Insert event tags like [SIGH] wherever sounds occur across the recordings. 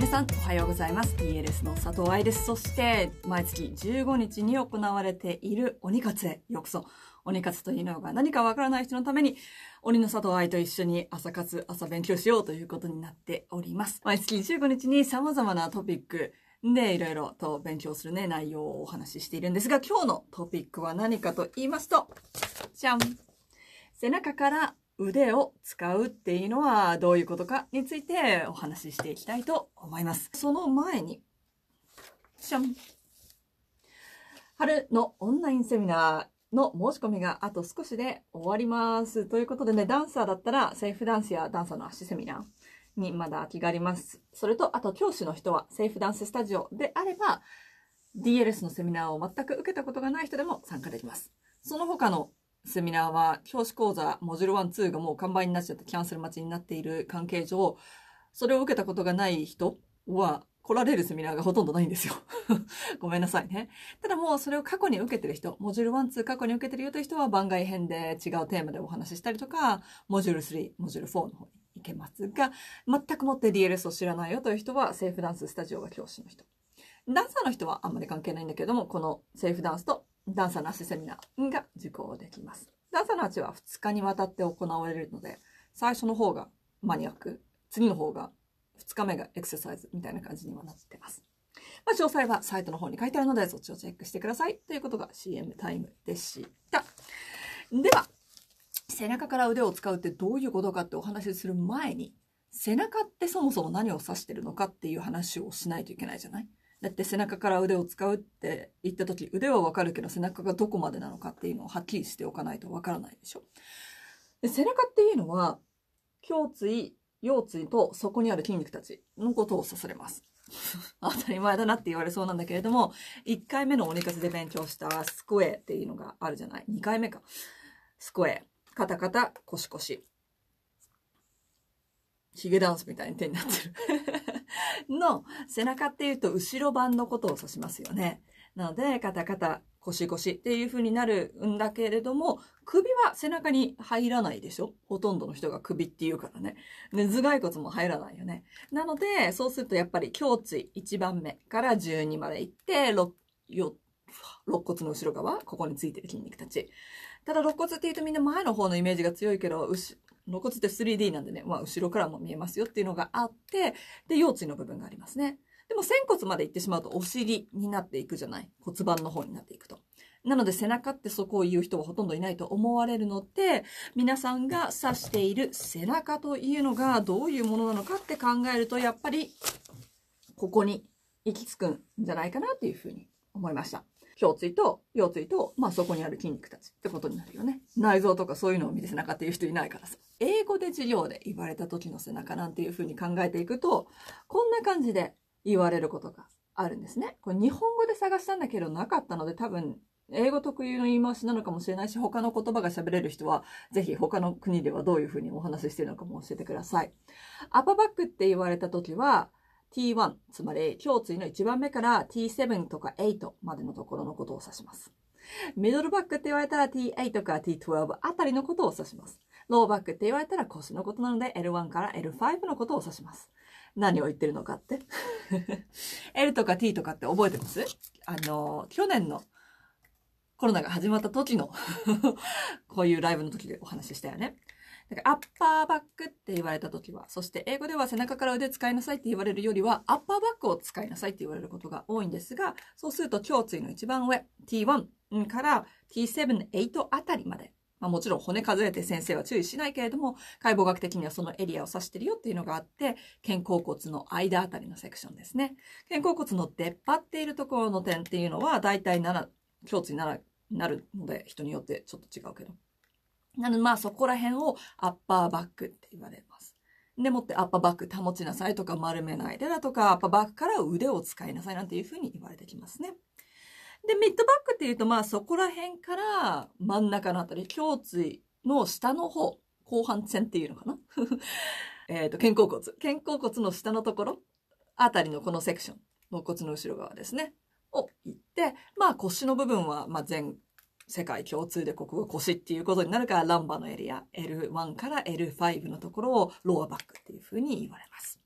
皆さんおはようございます ELS の佐藤愛ですそして毎月15日に行われている鬼活へようこそ鬼活というのが何かわからない人のために鬼の佐藤愛と一緒に朝活朝勉強しようということになっております毎月15日に様々なトピックで、いろいろと勉強するね、内容をお話ししているんですが、今日のトピックは何かと言いますと、じゃん背中から腕を使うっていうのはどういうことかについてお話ししていきたいと思います。その前に、シャん春のオンラインセミナーの申し込みがあと少しで終わります。ということでね、ダンサーだったらセーフダンスやダンサーの足セミナーにまだ空きがあります。それと、あと教師の人はセーフダンススタジオであれば、DLS のセミナーを全く受けたことがない人でも参加できます。その他のセミナーは教師講座モジュール1、2がもう完売になっちゃってキャンセル待ちになっている関係上、それを受けたことがない人は来られるセミナーがほとんどないんですよ [LAUGHS] ごめんなさいね。ただもうそれを過去に受けてる人、モジュール1、2過去に受けてるよという人は番外編で違うテーマでお話ししたりとか、モジュール3、モジュール4の方に行けますが、全くもって DLS を知らないよという人はセーフダンススタジオが教師の人。ダンサーの人はあんまり関係ないんだけども、このセーフダンスとダンサーなしセミナーが受講できます。ダンサーなしは2日にわたって行われるので、最初の方がマニアック、次の方が2日目がエクササイズみたいな感じにはなってます。まあ、詳細はサイトの方に書いてあるので、そっちをチェックしてください。ということが CM タイムでした。では、背中から腕を使うってどういうことかってお話しする前に、背中ってそもそも何を指してるのかっていう話をしないといけないじゃないだって背中から腕を使うって言った時、腕はわかるけど背中がどこまでなのかっていうのをはっきりしておかないとわからないでしょ。で背中っていうのは、胸椎、腰椎とそこにある筋肉たちのことを指されます。[LAUGHS] 当たり前だなって言われそうなんだけれども、1回目のオニカスで勉強したスクエっていうのがあるじゃない ?2 回目か。スクエ。カタカタ、コシコシ。ヒゲダンスみたいに手になってるの背中っていうと後ろ版のことを指しますよね。なので、カタカタ、腰腰っていう風になるんだけれども、首は背中に入らないでしょほとんどの人が首っていうからね。ね頭蓋骨も入らないよね。なので、そうするとやっぱり胸椎1番目から12まで行って、6、4、肋骨の後ろ側、ここについてる筋肉たち。ただ、肋骨って言うとみんな前の方のイメージが強いけど、露骨って 3D なんでね、まあ、後ろからも見えますよっていうのがあって、で、腰椎の部分がありますね。でも、仙骨まで行ってしまうと、お尻になっていくじゃない。骨盤の方になっていくと。なので、背中ってそこを言う人はほとんどいないと思われるので、皆さんが指している背中というのがどういうものなのかって考えると、やっぱり、ここに行き着くんじゃないかなっていうふうに思いました。胸椎と腰椎と、まあ、そこにある筋肉たちってことになるよね。内臓とかそういうのを見て背中っていう人いないからさ。英語で授業で言われた時の背中なんていう風に考えていくと、こんな感じで言われることがあるんですね。これ日本語で探したんだけどなかったので多分英語特有の言い回しなのかもしれないし、他の言葉が喋れる人は、ぜひ他の国ではどういうふうにお話ししてるのかも教えてください。アパバックって言われた時は、t1、つまり胸椎の1番目から t7 とか8までのところのことを指します。ミドルバックって言われたら t8 とか t12 あたりのことを指します。ローバックって言われたら腰のことなので L1 から L5 のことを指します。何を言ってるのかって [LAUGHS] L とか T とかって覚えてますあの、去年のコロナが始まった時の [LAUGHS] こういうライブの時でお話ししたよね。なんかアッパーバックって言われた時は、そして英語では背中から腕使いなさいって言われるよりは、アッパーバックを使いなさいって言われることが多いんですが、そうすると胸椎の一番上、T1 から T7、8あたりまで。まあもちろん骨数えて先生は注意しないけれども、解剖学的にはそのエリアを指してるよっていうのがあって、肩甲骨の間あたりのセクションですね。肩甲骨の出っ張っているところの点っていうのは、だいたい7、胸椎7になるので、人によってちょっと違うけど。なのでまあそこら辺をアッパーバックって言われます。でもってアッパーバック保ちなさいとか丸めないでだとかアッパーバックから腕を使いなさいなんていうふうに言われてきますね。で、ミッドバックっていうとまあそこら辺から真ん中のあたり、胸椎の下の方、後半線っていうのかな [LAUGHS] えっと、肩甲骨。肩甲骨の下のところあたりのこのセクション、肋骨の後ろ側ですね。を言って、まあ腰の部分は、まあ前世界共通でここが腰っていうことになるから、ランバのエリア、L1 から L5 のところをローアバックっていうふうに言われます。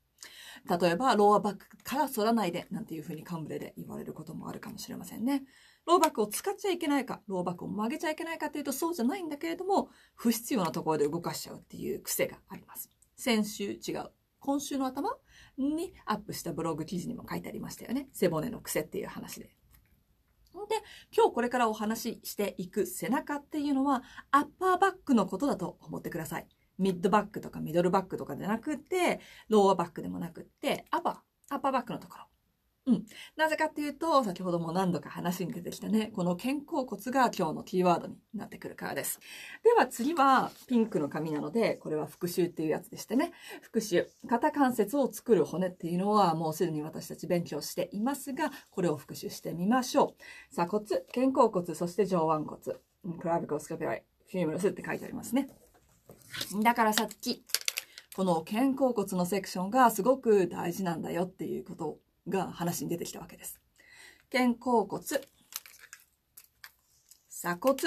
例えば、ローアバックから反らないで、なんていうふうにカンブレで言われることもあるかもしれませんね。ローバックを使っちゃいけないか、ローバックを曲げちゃいけないかっていうとそうじゃないんだけれども、不必要なところで動かしちゃうっていう癖があります。先週違う。今週の頭にアップしたブログ記事にも書いてありましたよね。背骨の癖っていう話で。で、今日これからお話ししていく背中っていうのは、アッパーバックのことだと思ってください。ミッドバックとかミドルバックとかじゃなくて、ローアバックでもなくって、アパ、アッパーバックのところ。うん。なぜかっていうと、先ほども何度か話に出てきたね、この肩甲骨が今日のキーワードになってくるからです。では次は、ピンクの紙なので、これは復習っていうやつでしてね、復習。肩関節を作る骨っていうのは、もうすでに私たち勉強していますが、これを復習してみましょう。鎖骨、肩甲骨、そして上腕骨、クラブコスカペライ、フィームロスって書いてありますね。だからさっき、この肩甲骨のセクションがすごく大事なんだよっていうことをが話に出てきたわけです。肩甲骨、鎖骨、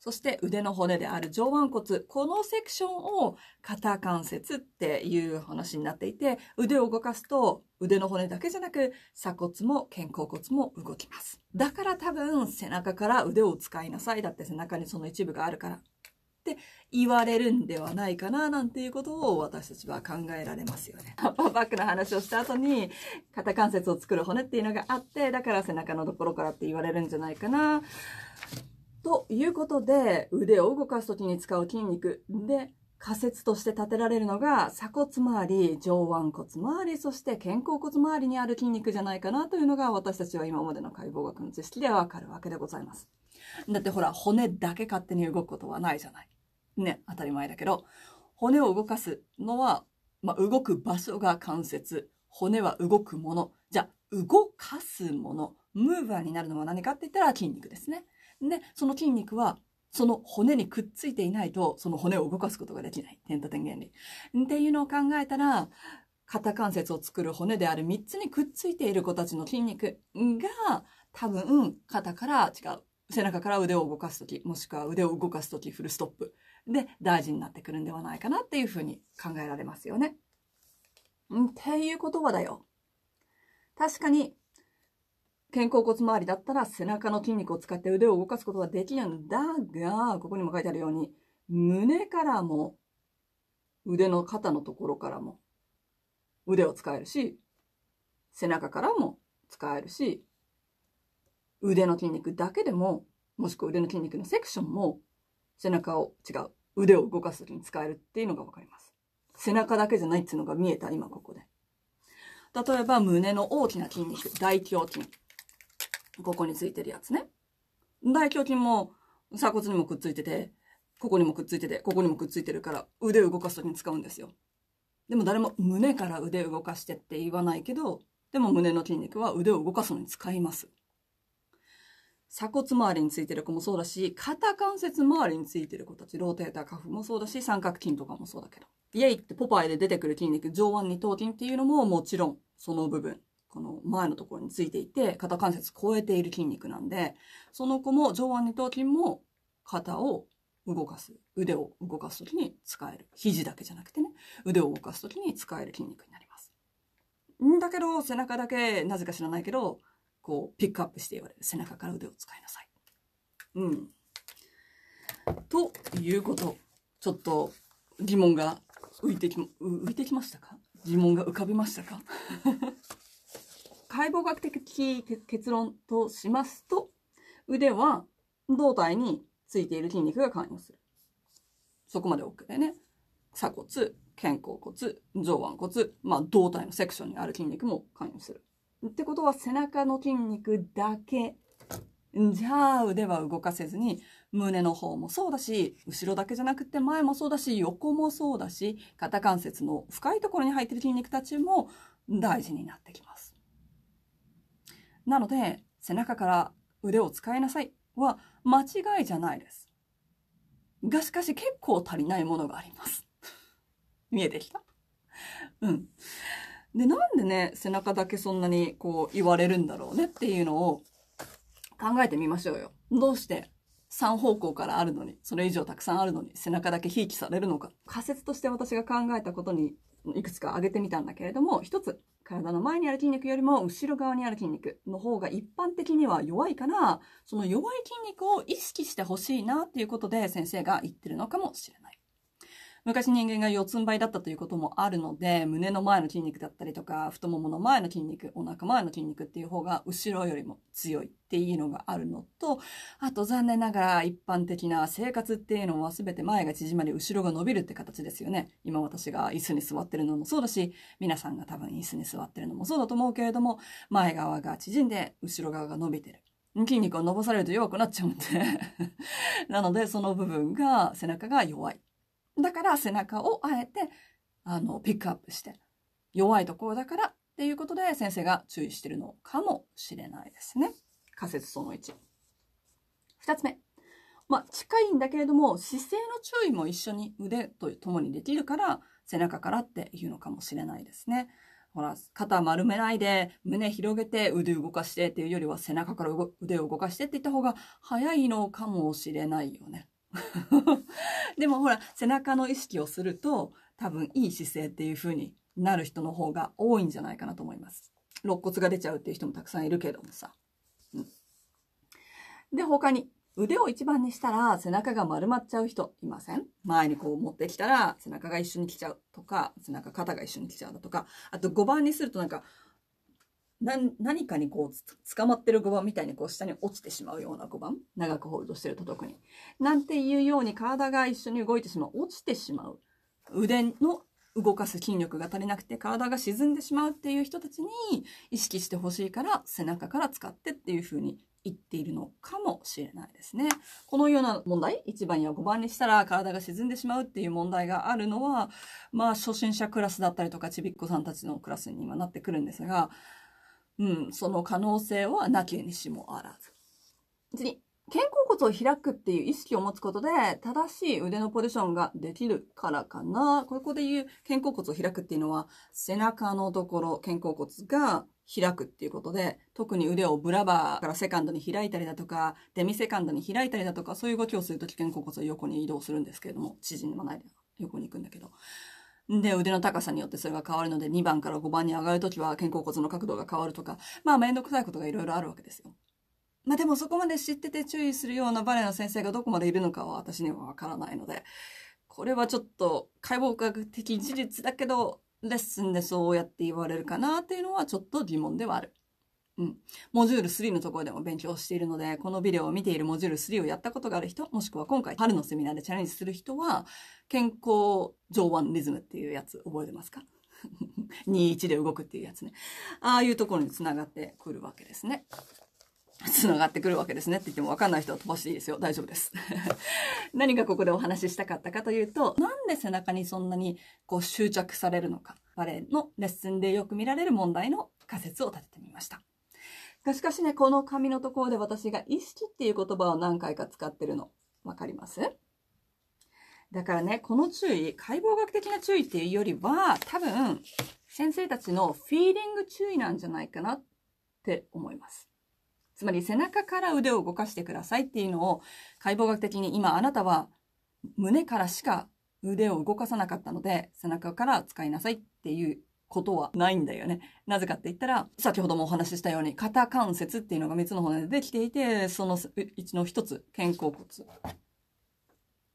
そして腕の骨である上腕骨、このセクションを肩関節っていう話になっていて、腕を動かすと腕の骨だけじゃなく鎖骨も肩甲骨も動きます。だから多分背中から腕を使いなさい。だって背中にその一部があるからって言われるんではないかななんていうことを私たちは考えられますよね。[LAUGHS] バックの話をした後に肩関節を作る骨っていうのがあってだから背中のところからって言われるんじゃないかな。ということで腕を動かす時に使う筋肉で仮説として立てられるのが鎖骨周り、上腕骨周り、そして肩甲骨周りにある筋肉じゃないかなというのが私たちは今までの解剖学の知識でわかるわけでございます。だってほら、骨だけ勝手に動くことはないじゃない。ね、当たり前だけど、骨を動かすのは、まあ、動く場所が関節、骨は動くもの。じゃあ、動かすもの、ムーバーになるのは何かって言ったら筋肉ですね。で、その筋肉は、その骨にくっついていないと、その骨を動かすことができない。点と点原理。っていうのを考えたら、肩関節を作る骨である3つにくっついている子たちの筋肉が、多分、肩から違う。背中から腕を動かすとき、もしくは腕を動かすとき、フルストップで、大事になってくるんではないかなっていうふうに考えられますよね。うん、っていう言葉だよ。確かに、肩甲骨周りだったら背中の筋肉を使って腕を動かすことはできるんだが、ここにも書いてあるように、胸からも、腕の肩のところからも、腕を使えるし、背中からも使えるし、腕の筋肉だけでも、もしくは腕の筋肉のセクションも、背中を違う。腕を動かすときに使えるっていうのがわかります。背中だけじゃないっていうのが見えた、今ここで。例えば、胸の大きな筋肉、大胸筋。ここについてるやつね。大胸筋も鎖骨にもくっついてて、ここにもくっついてて、ここにもくっついてるから、腕を動かすときに使うんですよ。でも誰も胸から腕を動かしてって言わないけど、でも胸の筋肉は腕を動かすのに使います。鎖骨周りについてる子もそうだし、肩関節周りについてる子たち、ローテーターカフもそうだし、三角筋とかもそうだけど。イエイってポパイで出てくる筋肉、上腕二頭筋っていうのももちろんその部分、この前のところについていて、肩関節超えている筋肉なんで、その子も上腕二頭筋も肩を動かす、腕を動かすときに使える。肘だけじゃなくてね、腕を動かすときに使える筋肉になります。んだけど、背中だけ、なぜか知らないけど、こう、ピックアップして言われる。背中から腕を使いなさい。うん。ということ。ちょっと疑問が浮いてき、浮いてきましたか疑問が浮かびましたか解剖学的結論としますと、腕は胴体についている筋肉が関与する。そこまで OK でね。鎖骨、肩甲骨、上腕骨、まあ胴体のセクションにある筋肉も関与する。ってことは背中の筋肉だけじゃあ腕は動かせずに胸の方もそうだし後ろだけじゃなくて前もそうだし横もそうだし肩関節の深いところに入ってる筋肉たちも大事になってきます。なので背中から腕を使いなさいは間違いじゃないです。がしかし結構足りないものがあります。見えてきたうん。で、なんでね、背中だけそんなにこう言われるんだろうねっていうのを考えてみましょうよ。どうして3方向からあるのに、それ以上たくさんあるのに背中だけひいきされるのか。仮説として私が考えたことにいくつか挙げてみたんだけれども、一つ、体の前にある筋肉よりも後ろ側にある筋肉の方が一般的には弱いから、その弱い筋肉を意識してほしいなっていうことで先生が言ってるのかもしれない。昔人間が四つん這いだったということもあるので、胸の前の筋肉だったりとか、太ももの前の筋肉、お腹前の筋肉っていう方が後ろよりも強いっていうのがあるのと、あと残念ながら一般的な生活っていうのは全て前が縮まり後ろが伸びるって形ですよね。今私が椅子に座ってるのもそうだし、皆さんが多分椅子に座ってるのもそうだと思うけれども、前側が縮んで後ろ側が伸びてる。筋肉を伸ばされると弱くなっちゃうんで [LAUGHS] なので、その部分が、背中が弱い。だから背中をあえて、あの、ピックアップして、弱いところだからっていうことで先生が注意してるのかもしれないですね。仮説その1。2つ目。まあ、近いんだけれども、姿勢の注意も一緒に腕とともにできるから、背中からっていうのかもしれないですね。ほら、肩丸めないで、胸広げて、腕動かしてっていうよりは、背中から腕を動かしてって言った方が早いのかもしれないよね。[LAUGHS] でもほら、背中の意識をすると、多分いい姿勢っていう風になる人の方が多いんじゃないかなと思います。肋骨が出ちゃうっていう人もたくさんいるけどもさ。うん、で、他に、腕を一番にしたら背中が丸まっちゃう人いません前にこう持ってきたら背中が一緒に来ちゃうとか、背中肩が一緒に来ちゃうだとか、あと5番にするとなんか何かにこう捕まってる碁盤みたいにこう下に落ちてしまうような碁盤長くホールドしてると特に。なんていうように体が一緒に動いてしまう落ちてしまう腕の動かす筋力が足りなくて体が沈んでしまうっていう人たちに意識してほしいから背中から使ってっていうふうに言っているのかもしれないですね。このような問題、1番や5番にしたら体が沈んでしまうっていう問題があるのは、まあ初心者クラスだったりとかちびっこさんたちのクラスに今なってくるんですが、うん、その可能性はなきにしもあらず。次、肩甲骨を開くっていう意識を持つことで、正しい腕のポジションができるからかな。ここで言う肩甲骨を開くっていうのは、背中のところ、肩甲骨が開くっていうことで、特に腕をブラバーからセカンドに開いたりだとか、デミセカンドに開いたりだとか、そういう動きをするとき肩甲骨は横に移動するんですけれども、縮まないで横に行くんだけど。で、腕の高さによってそれが変わるので、2番から5番に上がるときは肩甲骨の角度が変わるとか、まあめんどくさいことがいろいろあるわけですよ。まあでもそこまで知ってて注意するようなバレエの先生がどこまでいるのかは私にはわからないので、これはちょっと解剖学的事実だけど、レッスンでそうやって言われるかなっていうのはちょっと疑問ではある。うん。モジュール3のところでも勉強しているので、このビデオを見ているモジュール3をやったことがある人、もしくは今回春のセミナーでチャレンジする人は、健康上腕リズムっていうやつ覚えてますか21 [LAUGHS] で動くっていうやつね。ああいうところにつながってくるわけですね。つながってくるわけですねって言っても分かんない人は飛ばしていいですよ。大丈夫です。[LAUGHS] 何がここでお話ししたかったかというと、なんで背中にそんなにこう執着されるのか。バレエのレッスンでよく見られる問題の仮説を立ててみました。がしかしね、この紙のところで私が意識っていう言葉を何回か使ってるの。わかりますだからね、この注意、解剖学的な注意っていうよりは、多分、先生たちのフィーリング注意なんじゃないかなって思います。つまり背中から腕を動かしてくださいっていうのを解剖学的に今あなたは胸からしか腕を動かさなかったので背中から使いなさいっていうことはないんだよね。なぜかって言ったら、先ほどもお話ししたように、肩関節っていうのが3つの骨でできていて、そのうちの1つ、肩甲骨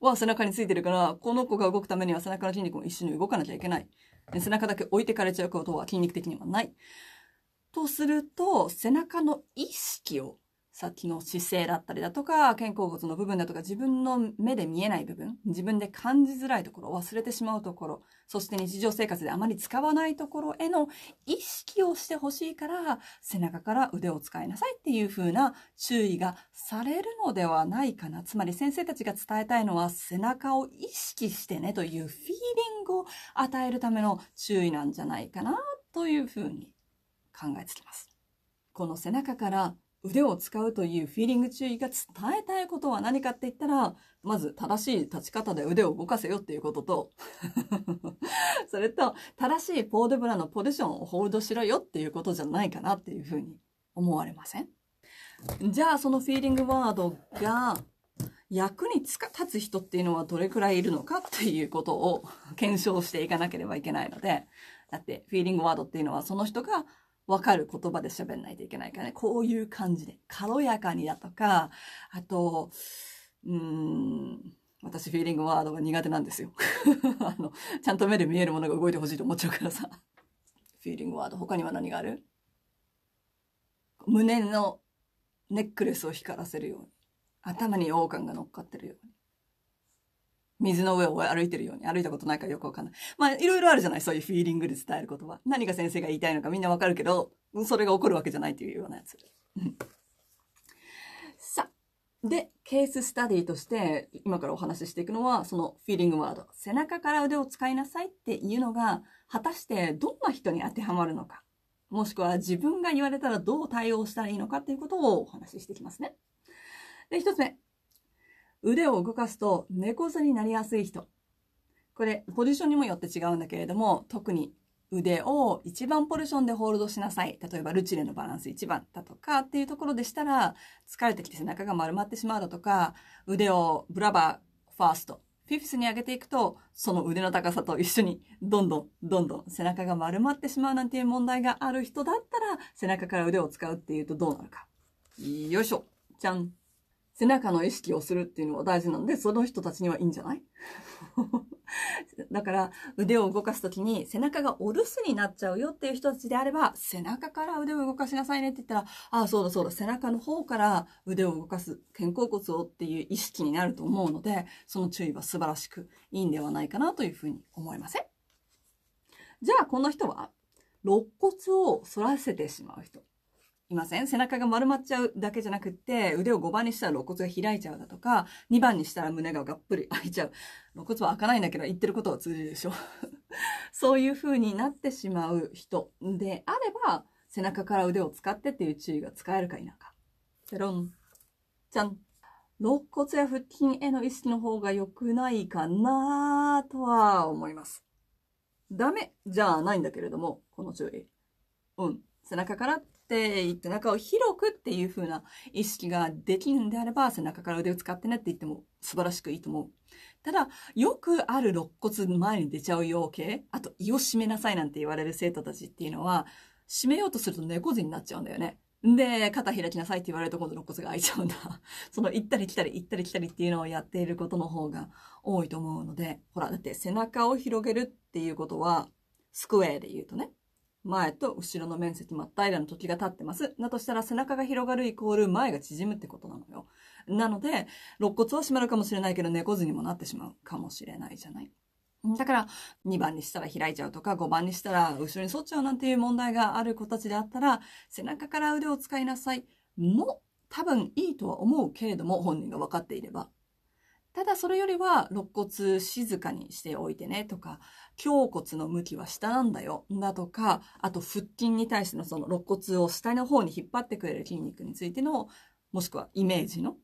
は背中についてるから、この子が動くためには背中の筋肉も一緒に動かなきゃいけない。背中だけ置いてかれちゃうことは筋肉的にはない。とすると、背中の意識をさっきの姿勢だったりだとか、肩甲骨の部分だとか、自分の目で見えない部分、自分で感じづらいところ、忘れてしまうところ、そして日常生活であまり使わないところへの意識をしてほしいから、背中から腕を使いなさいっていうふうな注意がされるのではないかな。つまり先生たちが伝えたいのは、背中を意識してねというフィーリングを与えるための注意なんじゃないかな、というふうに考えつきます。この背中から腕を使うというフィーリング注意が伝えたいことは何かって言ったら、まず正しい立ち方で腕を動かせよっていうこととそれと正しいポーデブラのポジションをホールドしろよっていうことじゃないかなっていうふうに思われませんじゃあそのフィーリングワードが役に立つ人っていうのはどれくらいいるのかっていうことを検証していかなければいけないので、だってフィーリングワードっていうのはその人がわかる言葉で喋んないといけないからね、こういう感じで、軽やかにだとか、あと、うん、私フィーリングワードが苦手なんですよ。[LAUGHS] あの、ちゃんと目で見えるものが動いてほしいと思っちゃうからさ。フィーリングワード、他には何がある胸のネックレスを光らせるように。頭に王冠が乗っかってるように。水の上を歩いてるように、歩いたことないからよくわかんない。まあ、いろいろあるじゃない、そういうフィーリングで伝える言葉。何が先生が言いたいのかみんなわかるけど、それが起こるわけじゃないというようなやつ。さあ、で、ケーススタディとして、今からお話ししていくのは、そのフィーリングワード。背中から腕を使いなさいっていうのが、果たしてどんな人に当てはまるのか。もしくは自分が言われたらどう対応したらいいのかっていうことをお話ししていきますね。で、一つ目、腕を動かすと猫背になりやすい人。これ、ポジションにもよって違うんだけれども、特に腕を1番ポジションでホールドしなさい。例えばルチレのバランス1番だとかっていうところでしたら、疲れてきて背中が丸まってしまうだとか、腕をブラバーファースト、フィフスに上げていくと、その腕の高さと一緒にどんどんどんどん背中が丸まってしまうなんていう問題がある人だったら、背中から腕を使うっていうとどうなるか。よいしょ。じゃん。背中の意識をするっていうのは大事なんで、その人たちにはいいんじゃない [LAUGHS] だから、腕を動かすときに背中がお留守になっちゃうよっていう人たちであれば、背中から腕を動かしなさいねって言ったら、ああ、そうだそうだ、背中の方から腕を動かす、肩甲骨をっていう意識になると思うので、その注意は素晴らしくいいんではないかなというふうに思いませんじゃあ、この人は、肋骨を反らせてしまう人。いません背中が丸まっちゃうだけじゃなくって、腕を5番にしたら肋骨が開いちゃうだとか、2番にしたら胸ががっぷり開いちゃう。肋骨は開かないんだけど、言ってることは通じるでしょ。[LAUGHS] そういう風になってしまう人であれば、背中から腕を使ってっていう注意が使えるか否か。ペロン。じゃん。肋骨や腹筋への意識の方が良くないかなとは思います。ダメじゃないんだけれども、この注意。うん。背中からていって、中を広くっていう風な意識ができるんであれば、背中から腕を使ってねって言っても素晴らしくいいと思う。ただ、よくある肋骨前に出ちゃうよう系、あと胃を締めなさいなんて言われる生徒たちっていうのは、締めようとすると猫背になっちゃうんだよね。で、肩開きなさいって言われると今度肋骨が開いちゃうんだ。[LAUGHS] その行ったり来たり行ったり来たりっていうのをやっていることの方が多いと思うので、ほら、だって背中を広げるっていうことは、スクエアで言うとね、前と後ろの面積真っ平らの時が経ってます。だとしたら背中が広がるイコール前が縮むってことなのよ。なので、肋骨は締まるかもしれないけど猫背にもなってしまうかもしれないじゃない。だから、2番にしたら開いちゃうとか、5番にしたら後ろに反っちゃうなんていう問題がある子たちであったら、背中から腕を使いなさいも多分いいとは思うけれども、本人が分かっていればただそれよりは肋骨静かにしておいてねとか、胸骨の向きは下なんだよだとか、あと腹筋に対してのその肋骨を下の方に引っ張ってくれる筋肉についての、もしくはイメージの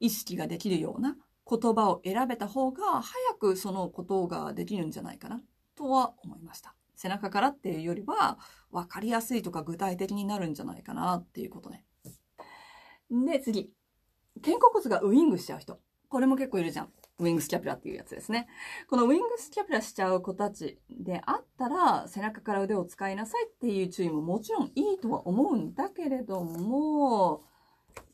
意識ができるような言葉を選べた方が早くそのことができるんじゃないかなとは思いました。背中からっていうよりは分かりやすいとか具体的になるんじゃないかなっていうことね。で、次。肩甲骨がウイングしちゃう人。これも結構いるじゃん。ウィングスキャピラっていうやつですね。このウィングスキャピラしちゃう子たちであったら、背中から腕を使いなさいっていう注意ももちろんいいとは思うんだけれども、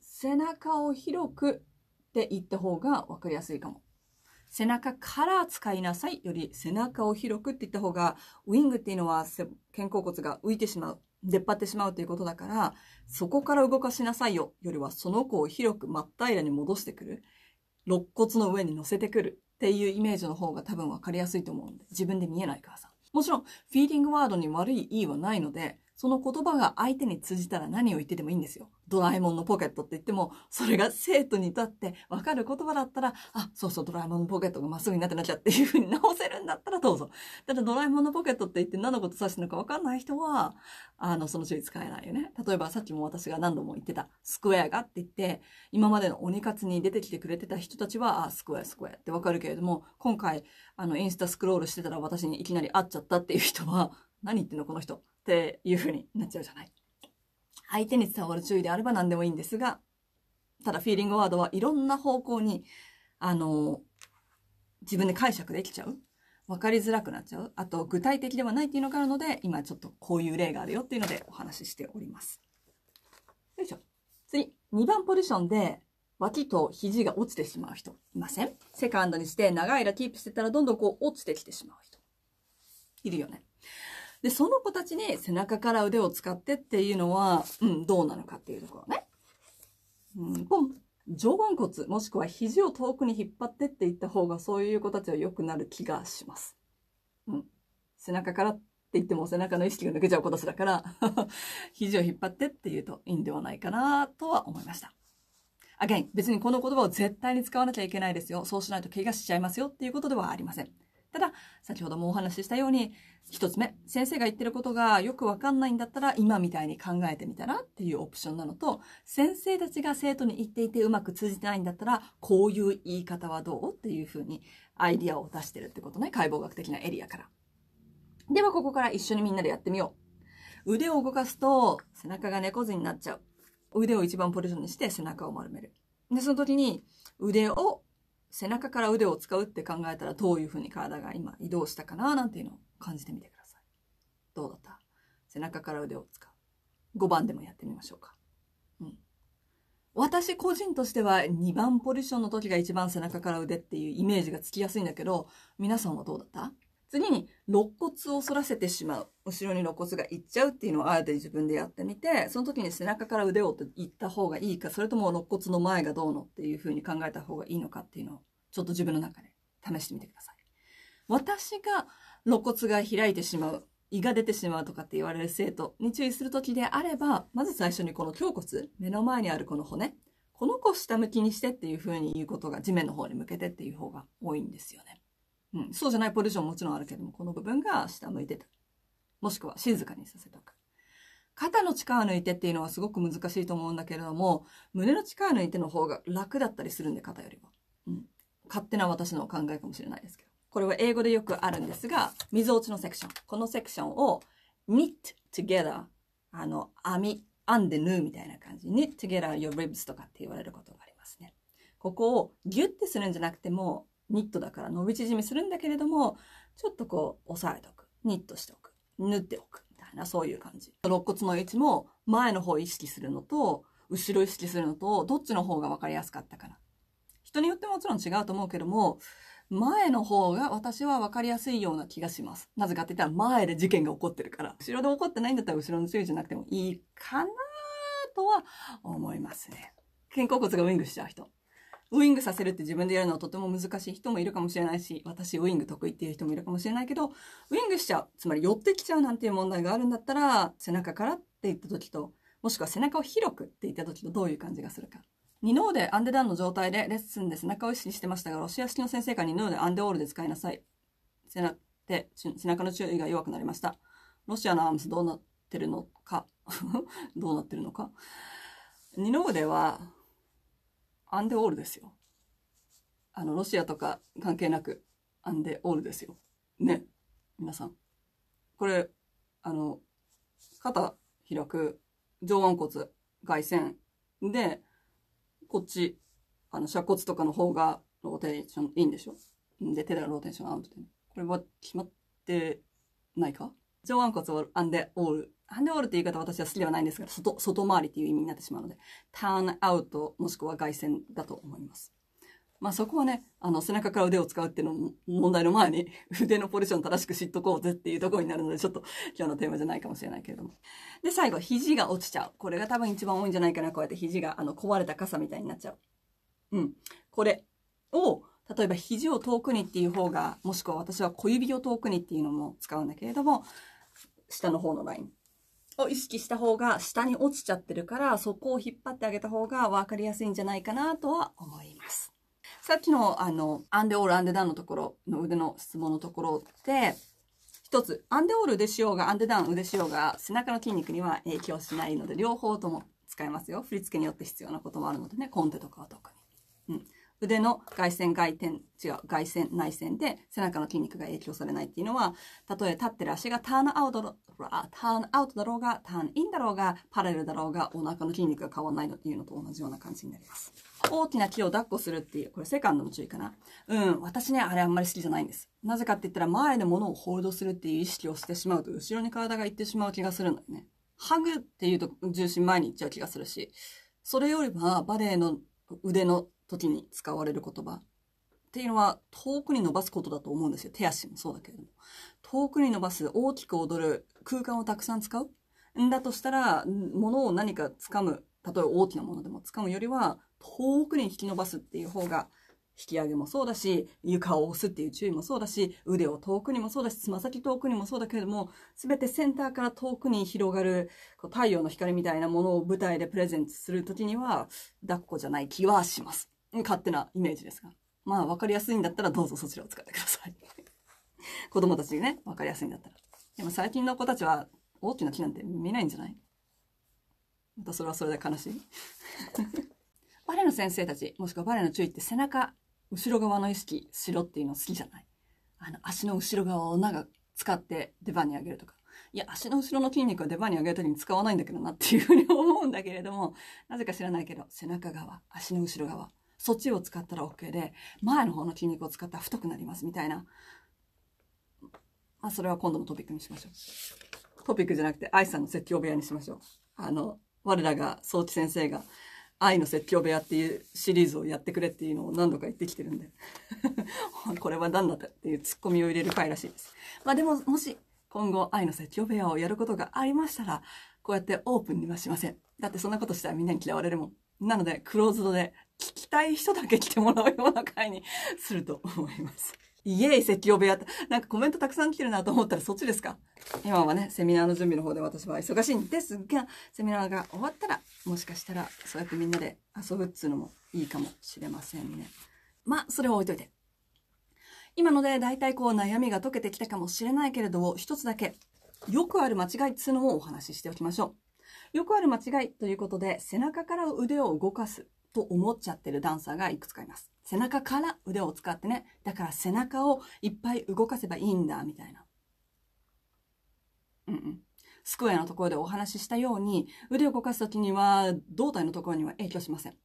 背中を広くって言った方が分かりやすいかも。背中から使いなさいより背中を広くって言った方が、ウィングっていうのは肩甲骨が浮いてしまう。出っ張ってしまうということだから、そこから動かしなさいよよりはその子を広く真っ平らに戻してくる。肋骨の上に乗せてくるっていうイメージの方が多分分かりやすいと思うので、自分で見えないからさ。もちろん、フィーリングワードに悪い意、味はないので、その言葉が相手に通じたら何を言っててもいいんですよ。ドラえもんのポケットって言っても、それが生徒に立って分かる言葉だったら、あ、そうそう、ドラえもんのポケットがまっすぐになってなっちゃっていうふうに直せるんだったらどうぞ。ただドラえもんのポケットって言って何のこと指してるのか分かんない人は、あの、その注意使えないよね。例えばさっきも私が何度も言ってた、スクエアがって言って、今までの鬼活に出てきてくれてた人たちは、あ、スクエア、スクエアって分かるけれども、今回、あの、インスタスクロールしてたら私にいきなり会っちゃったっていう人は、何言ってんのこの人っていう風になっちゃうじゃない。相手に伝わる注意であれば何でもいいんですが、ただフィーリングワードはいろんな方向に、あの、自分で解釈できちゃう。分かりづらくなっちゃう。あと、具体的ではないっていうのがあるので、今ちょっとこういう例があるよっていうのでお話ししております。よいしょ。次、2番ポジションで、脇と肘が落ちてしまう人いませんセカンドにして長い間キープしてたらどんどんこう落ちてきてしまう人いるよね。で、その子たちに背中から腕を使ってっていうのは、うん、どうなのかっていうところね。うん、ポン。上腕骨、もしくは肘を遠くに引っ張ってっていった方が、そういう子たちは良くなる気がします。うん。背中からって言っても背中の意識が抜けちゃう子たちだから [LAUGHS] 肘を引っ張ってって言うといいんではないかなとは思いました。a g a 別にこの言葉を絶対に使わなきゃいけないですよ。そうしないと怪我しちゃいますよっていうことではありません。ただ、先ほどもお話ししたように、一つ目、先生が言ってることがよくわかんないんだったら、今みたいに考えてみたらっていうオプションなのと、先生たちが生徒に言っていてうまく通じてないんだったら、こういう言い方はどうっていうふうにアイディアを出してるってことね。解剖学的なエリアから。では、ここから一緒にみんなでやってみよう。腕を動かすと、背中が猫背になっちゃう。腕を一番ポジションにして背中を丸める。で、その時に腕を背中から腕を使うって考えたらどういうふうに体が今移動したかななんていうのを感じてみてください。どうだった背中から腕を使う。5番でもやってみましょうか。うん。私個人としては2番ポジションの時が一番背中から腕っていうイメージがつきやすいんだけど、皆さんはどうだった次に、肋骨を反らせてしまう。後ろに肋骨がいっちゃうっていうのをあえて自分でやってみて、その時に背中から腕をいった方がいいか、それとも肋骨の前がどうのっていう風に考えた方がいいのかっていうのを、ちょっと自分の中で試してみてください。私が肋骨が開いてしまう、胃が出てしまうとかって言われる生徒に注意する時であれば、まず最初にこの胸骨、目の前にあるこの骨、この子を下向きにしてっていう風に言うことが地面の方に向けてっていう方が多いんですよね。うん、そうじゃないポジションももちろんあるけども、この部分が下向いてた。もしくは静かにさせたか、く。肩の力抜いてっていうのはすごく難しいと思うんだけれども、胸の力抜いての方が楽だったりするんで、肩よりは。うん。勝手な私の考えかもしれないですけど。これは英語でよくあるんですが、水落ちのセクション。このセクションを knit together。あの、編み、編んで縫うみたいな感じ。knit together your ribs とかって言われることがありますね。ここをギュッてするんじゃなくても、ニットだから伸び縮みするんだけれども、ちょっとこう、押さえておく。ニットしておく。縫っておく。みたいな、そういう感じ。肋骨の位置も前の方意識するのと、後ろ意識するのと、どっちの方が分かりやすかったかな。人によってもちろん違うと思うけども、前の方が私は分かりやすいような気がします。なぜかって言ったら前で事件が起こってるから。後ろで起こってないんだったら後ろの注意じゃなくてもいいかなとは思いますね。肩甲骨がウィングしちゃう人。ウイングさせるって自分でやるのはとても難しい人もいるかもしれないし、私ウイング得意っていう人もいるかもしれないけど、ウイングしちゃう、つまり寄ってきちゃうなんていう問題があるんだったら、背中からって言った時と、もしくは背中を広くって言った時とどういう感じがするか。二脳でアンデダンの状態でレッスンで背中を意識してましたが、ロシア式の先生が二脳でアンデオールで使いなさい。背中で背中の注意が弱くなりました。ロシアのアームスどうなってるのか [LAUGHS] どうなってるのか二の腕はアンデオールですよ。あの、ロシアとか関係なく、アンデオールですよ。ね。皆さん。これ、あの、肩開く、上腕骨、外旋。で、こっち、あの、尺骨とかの方がローテーションいいんでしょで、手でローテーションアウトで、ね。これは決まってないか上腕骨を編んでオールハンドオールって言い方私は好きではないんですが、外、外回りっていう意味になってしまうので、ターンアウトもしくは外線だと思います。まあそこはね、あの背中から腕を使うっていうのも問題の前に [LAUGHS] 腕のポジション正しく知っとこうぜっていうところになるのでちょっと今日のテーマじゃないかもしれないけれども。で、最後、肘が落ちちゃう。これが多分一番多いんじゃないかな。こうやって肘があの壊れた傘みたいになっちゃう。うん。これを、例えば肘を遠くにっていう方が、もしくは私は小指を遠くにっていうのも使うんだけれども、下の方のライン。を意識した方が下に落ちちゃってるから、そこを引っ張ってあげた方が分かりやすいんじゃないかなとは思います。さっきのあの、アンデオール、アンデダウンのところの腕の質問のところって、一つ、アンデオール腕しようが、アンデダウン腕しようが、背中の筋肉には影響しないので、両方とも使えますよ。振り付けによって必要なこともあるのでね、コンテとかは特に。うん。腕の外旋外転、違う、外旋内旋で背中の筋肉が影響されないっていうのは、たとえ立ってる足がターンアウト、ターンアウトだろうが、ターンインだろうが、パレルだろうが、お腹の筋肉が変わらないのっていうのと同じような感じになります。大きな木を抱っこするっていう、これセカンドの注意かな。うん、私ね、あれあんまり好きじゃないんです。なぜかって言ったら、前も物をホールドするっていう意識をしてしまうと、後ろに体が行ってしまう気がするのよね。ハグっていうと重心前に行っちゃう気がするし、それよりはバレエの腕の時に使われる言葉っていうのは遠くに伸ばすことだと思うんですよ。手足もそうだけれども。遠くに伸ばす、大きく踊る、空間をたくさん使うんだとしたら、物を何か掴む、例えば大きなものでも掴むよりは、遠くに引き伸ばすっていう方が、引き上げもそうだし、床を押すっていう注意もそうだし、腕を遠くにもそうだし、つま先遠くにもそうだけれども、全てセンターから遠くに広がる、こう太陽の光みたいなものを舞台でプレゼントする時には、抱っこじゃない気はします。勝手なイメージですが。まあ、わかりやすいんだったらどうぞそちらを使ってください。[LAUGHS] 子供たちにね、わかりやすいんだったら。でも最近の子たちは大きな木なんて見ないんじゃないまたそれはそれで悲しい。[LAUGHS] バレエの先生たち、もしくはバレエの注意って背中、後ろ側の意識しろっていうの好きじゃないあの、足の後ろ側を長く使って出番に上げるとか。いや、足の後ろの筋肉は出番に上げるときに使わないんだけどなっていうふうに思うんだけれども、なぜか知らないけど、背中側、足の後ろ側。そっちを使ったら OK で、前の方の筋肉を使ったら太くなりますみたいな。まあ、それは今度のトピックにしましょう。トピックじゃなくて、愛さんの説教部屋にしましょう。あの、我らが、総知先生が、愛の説教部屋っていうシリーズをやってくれっていうのを何度か言ってきてるんで [LAUGHS] これは何だったっていうツッコミを入れる回らしいです。まあでも、もし、今後愛の説教部屋をやることがありましたら、こうやってオープンにはしません。だってそんなことしたらみんなに嫌われるもん。なので、クローズドで聞きたい人だけ来てもらうような回にすると思います。イエーイ、説教部屋。なんかコメントたくさん来てるなと思ったらそっちですか今はね、セミナーの準備の方で私は忙しいんですが、セミナーが終わったら、もしかしたらそうやってみんなで遊ぶっつうのもいいかもしれませんね。まあ、それは置いといて。今ので大体こう悩みが解けてきたかもしれないけれども、一つだけよくある間違いっつうのをお話ししておきましょう。よくある間違いということで背中から腕を動かすと思っちゃってるダンサーがいくつかいます。背中から腕を使ってね。だから背中をいっぱい動かせばいいんだ、みたいな。うんうん。スクエアのところでお話ししたように、腕を動かすときには、胴体のところには影響しません。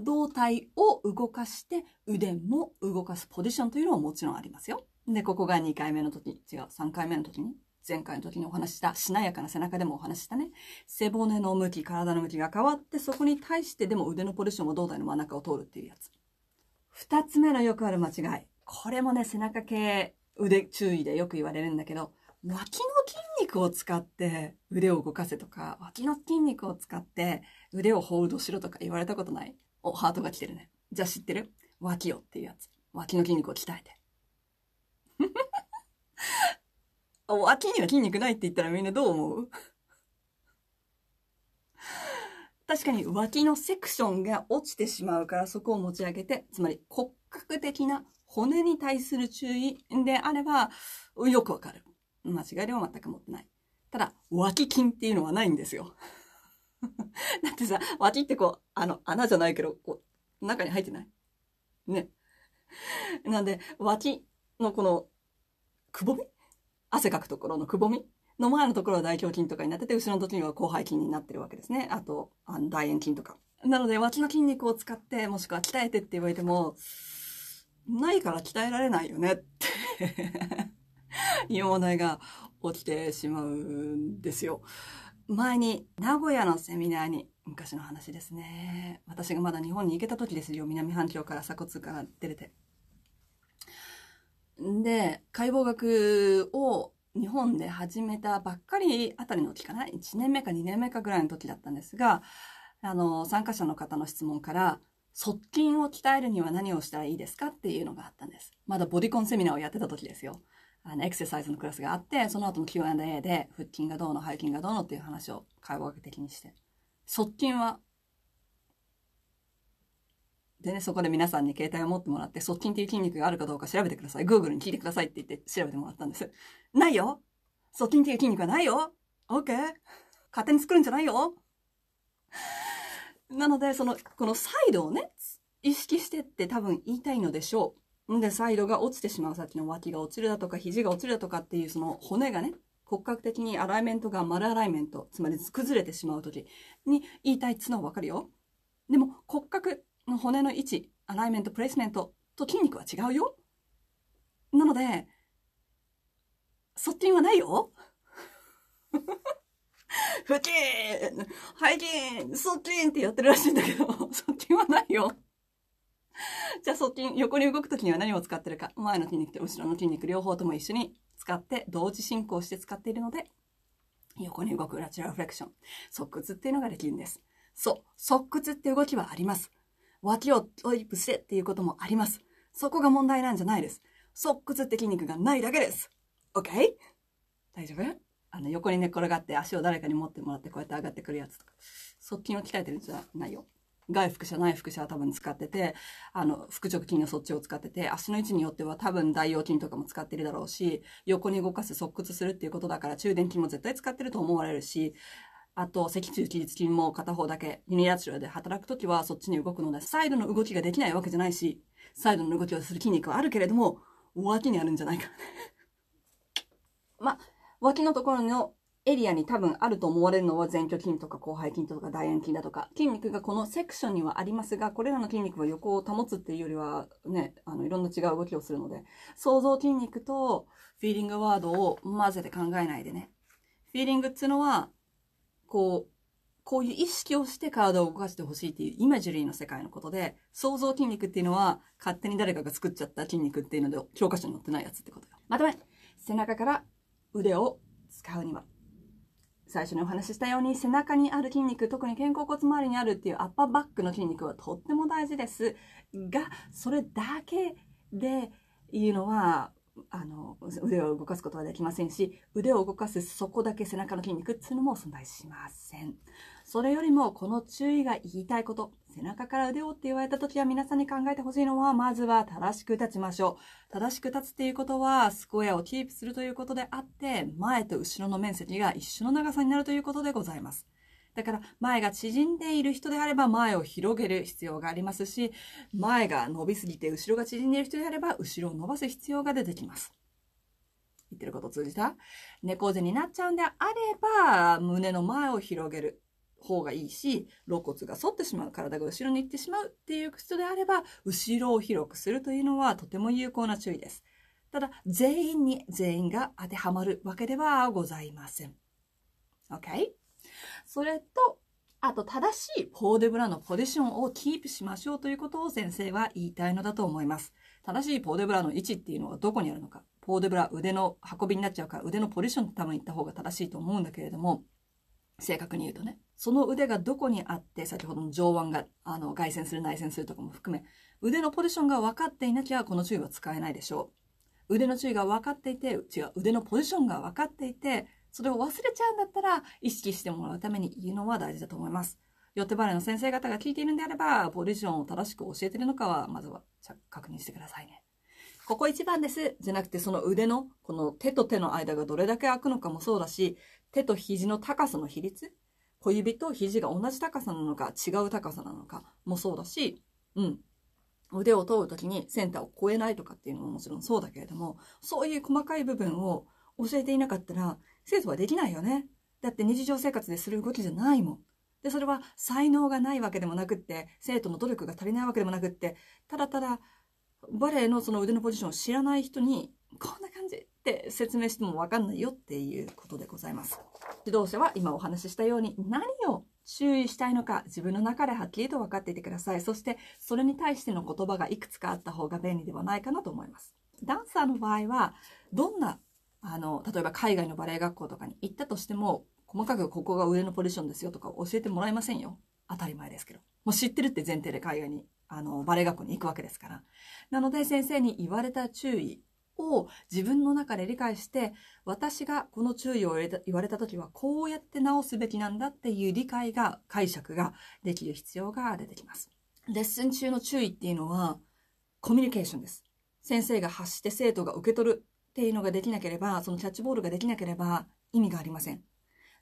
胴体を動かして腕も動かすポジションというのももちろんありますよ。で、ここが2回目の時、違う、3回目の時に前回の時にお話したしなやかな背中でもお話したね背骨の向き体の向きが変わってそこに対してでも腕のポジションも胴体の真ん中を通るっていうやつ2つ目のよくある間違いこれもね背中系腕注意でよく言われるんだけど脇の筋肉を使って腕を動かせとか脇の筋肉を使って腕をホールドしろとか言われたことないおハートが来てるねじゃあ知ってる脇をっていうやつ脇の筋肉を鍛えてあ、脇には筋肉ないって言ったらみんなどう思う [LAUGHS] 確かに脇のセクションが落ちてしまうからそこを持ち上げて、つまり骨格的な骨に対する注意であれば、よくわかる。間違いでは全く持ってない。ただ、脇筋っていうのはないんですよ。[LAUGHS] だってさ、脇ってこう、あの、穴じゃないけど、こう、中に入ってないね。なんで、脇のこの、くぼみ汗かくところのくぼみの前のところは大胸筋とかになってて、後ろの時には広背筋になってるわけですね。あと、あの大円筋とか。なので、脇の筋肉を使って、もしくは鍛えてって言われても、ないから鍛えられないよねって [LAUGHS] いう問題が起きてしまうんですよ。前に名古屋のセミナーに昔の話ですね私がまだ日本に行けた時ですよ南半球から鎖骨から出れてで、解剖学を日本で始めたばっかりあたりの時かな ?1 年目か2年目かぐらいの時だったんですが、あの、参加者の方の質問から、側筋を鍛えるには何をしたらいいですかっていうのがあったんです。まだボディコンセミナーをやってた時ですよ。あの、エクササイズのクラスがあって、その後の Q&A で、腹筋がどうの、背筋がどうのっていう話を解剖学的にして。側筋はでね、そこで皆さんに携帯を持ってもらって、側近っていう筋肉があるかどうか調べてください。Google に聞いてくださいって言って調べてもらったんです。ないよ側近っていう筋肉はないよ !OK! 勝手に作るんじゃないよなので、その、このサイドをね、意識してって多分言いたいのでしょう。んで、サイドが落ちてしまう。さっきの脇が落ちるだとか、肘が落ちるだとかっていう、その骨がね、骨格的にアライメントが丸アライメント、つまり崩れてしまう時に言いたいっつのはわかるよ。でも骨格の骨の位置、アライメント、プレイスメントと筋肉は違うよ。なので、そっちにはないよ。[LAUGHS] 腹筋背筋そっちんってやってるらしいんだけど、そっちはないよ。じゃあ、側筋、横に動くときには何を使ってるか。前の筋肉と後ろの筋肉両方とも一緒に使って、同時進行して使っているので、横に動くラチュラルフレクション、側屈っていうのができるんです。そう、側屈って動きはあります。脇をトリップしてっていうこともあります。そこが問題なんじゃないです。側屈って筋肉がないだけです。OK? 大丈夫あの、横に寝転がって足を誰かに持ってもらってこうやって上がってくるやつとか。側筋を鍛えてるんじゃないよ。外腹斜内腹斜は多分使ってて、あの、腹直筋のそっちを使ってて、足の位置によっては多分大腰筋とかも使ってるだろうし、横に動かす側屈するっていうことだから中殿筋も絶対使ってると思われるし、あと、脊柱起立筋も片方だけ、ユニラチュラで働くときはそっちに動くので、サイドの動きができないわけじゃないし、サイドの動きをする筋肉はあるけれども、脇にあるんじゃないか。[LAUGHS] まあ、脇のところのエリアに多分あると思われるのは前鋸筋とか後背筋とか大円筋だとか、筋肉がこのセクションにはありますが、これらの筋肉は横を保つっていうよりはね、あの、いろんな違う動きをするので、想像筋肉とフィーリングワードを混ぜて考えないでね。フィーリングっていうのは、こう、こういう意識をして体を動かしてほしいっていうイマジュリーの世界のことで、想像筋肉っていうのは勝手に誰かが作っちゃった筋肉っていうので教科書に載ってないやつってことよ。まとめ背中から腕を使うには。最初にお話ししたように背中にある筋肉、特に肩甲骨周りにあるっていうアッパーバックの筋肉はとっても大事ですが、それだけでいうのはあの腕を動かすことはできませんし腕を動かすそこだけ背中の筋肉っていうのも存在しませんそれよりもこの注意が言いたいこと背中から腕をって言われた時は皆さんに考えてほしいのはまずは正しく立ちましょう正しく立つっていうことはスクエアをキープするということであって前と後ろの面積が一緒の長さになるということでございますだから前が縮んでいる人であれば前を広げる必要がありますし、前が伸びすぎて後ろが縮んでいる人であれば後ろを伸ばす必要が出てきます。言ってること通じた猫背になっちゃうんであれば胸の前を広げる方がいいし、肋骨が反ってしまう、体が後ろに行ってしまうっていう人であれば後ろを広くするというのはとても有効な注意です。ただ、全員に全員が当てはまるわけではございません。Okay? それと、あと正しいポーデブラのポジションをキープしましょうということを先生は言いたいのだと思います。正しいポーデブラの位置っていうのはどこにあるのか。ポーデブラ腕の運びになっちゃうから腕のポジションてたまに行った方が正しいと思うんだけれども、正確に言うとね、その腕がどこにあって、先ほどの上腕が、あの、外旋する内旋するとかも含め、腕のポジションが分かっていなきゃこの注意は使えないでしょう。腕の注意が分かっていて、違う、腕のポジションが分かっていて、それを忘れちゃうんだったら、意識してもらうために言うのは大事だと思います。よってバレの先生方が聞いているんであれば、ポジションを正しく教えているのかは、まずは確認してくださいね。ここ一番です。じゃなくて、その腕の、この手と手の間がどれだけ開くのかもそうだし、手と肘の高さの比率、小指と肘が同じ高さなのか、違う高さなのかもそうだし、うん。腕を通るときにセンターを越えないとかっていうのももちろんそうだけれども、そういう細かい部分を教えていなかったら、生徒はできないよね。だって日常生活でする動きじゃないもん。で、それは才能がないわけでもなくって、生徒の努力が足りないわけでもなくって、ただただ、バレエのその腕のポジションを知らない人に、こんな感じって説明してもわかんないよっていうことでございます。指導者は今お話ししたように、何を注意したいのか自分の中ではっきりと分かっていてください。そして、それに対しての言葉がいくつかあった方が便利ではないかなと思います。ダンサーの場合は、どんなあの、例えば海外のバレエ学校とかに行ったとしても、細かくここが上のポジションですよとか教えてもらえませんよ。当たり前ですけど。もう知ってるって前提で海外に、あの、バレエ学校に行くわけですから。なので先生に言われた注意を自分の中で理解して、私がこの注意を言われた時はこうやって直すべきなんだっていう理解が、解釈ができる必要が出てきます。レッスン中の注意っていうのは、コミュニケーションです。先生が発して生徒が受け取るっていうのができなければ、そのキャッチボールができなければ意味がありません。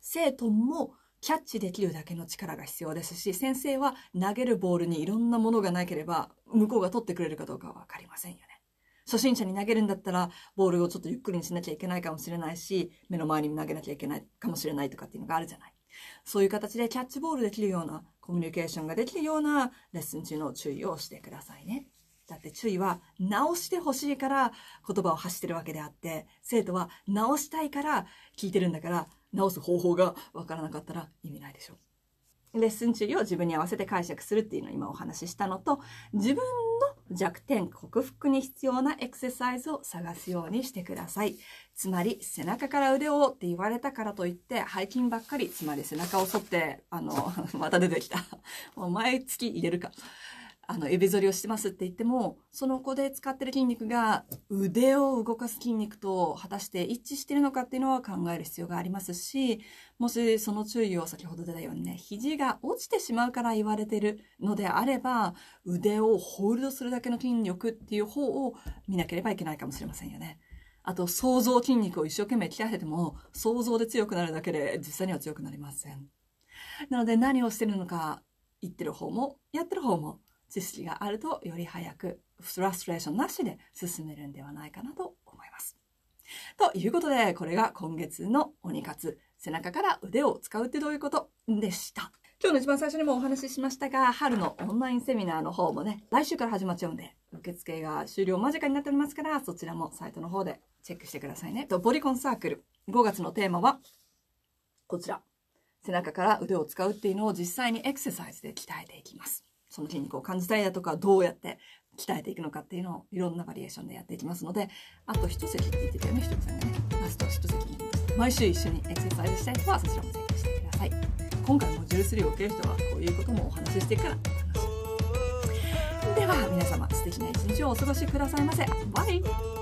生徒もキャッチできるだけの力が必要ですし、先生は投げるボールにいろんなものがなければ、向こうが取ってくれるかどうかはわかりませんよね。初心者に投げるんだったら、ボールをちょっとゆっくりにしなきゃいけないかもしれないし、目の前に投げなきゃいけないかもしれないとかっていうのがあるじゃない。そういう形でキャッチボールできるような、コミュニケーションができるようなレッスン中の注意をしてくださいね。だって注意は直してほしいから言葉を発してるわけであって、生徒は直したいから聞いてるんだから、直す方法がわからなかったら意味ないでしょう。レッスン注意を自分に合わせて解釈するっていうのを今お話ししたのと、自分の弱点克服に必要なエクササイズを探すようにしてください。つまり、背中から腕をって言われたからといって、背筋ばっかり、つまり背中を反って、あの、[LAUGHS] また出てきた。毎月入れるか。あの、エ反りをしてますって言っても、その子で使ってる筋肉が腕を動かす筋肉と果たして一致してるのかっていうのは考える必要がありますし、もしその注意を先ほど出たようにね、肘が落ちてしまうから言われてるのであれば、腕をホールドするだけの筋力っていう方を見なければいけないかもしれませんよね。あと、想像筋肉を一生懸命鍛えても、想像で強くなるだけで実際には強くなりません。なので何をしてるのか、言ってる方も、やってる方も、知識があるとより早くフラストレーションなしで進めるんではないかなと思います。ということで、これが今月の鬼活、背中から腕を使うってどういうことでした。今日の一番最初にもお話ししましたが、春のオンラインセミナーの方もね、来週から始まっちゃうんで、受付が終了間近になっておりますから、そちらもサイトの方でチェックしてくださいね。と、ボリコンサークル。5月のテーマは、こちら。背中から腕を使うっていうのを実際にエクササイズで鍛えていきます。その筋肉を感じたいだとか、どうやって鍛えていくのかっていうのをいろんなバリエーションでやっていきますので、あと一席って言ってたよね、ひとみさんがね。ラスト一席にます。毎週一緒にエクササイズしたい人はそちらもチェックしてください。今回もジュスリーを受ける人はこういうこともお話ししていくからでは皆様素敵な一日をお過ごしくださいませ。バイ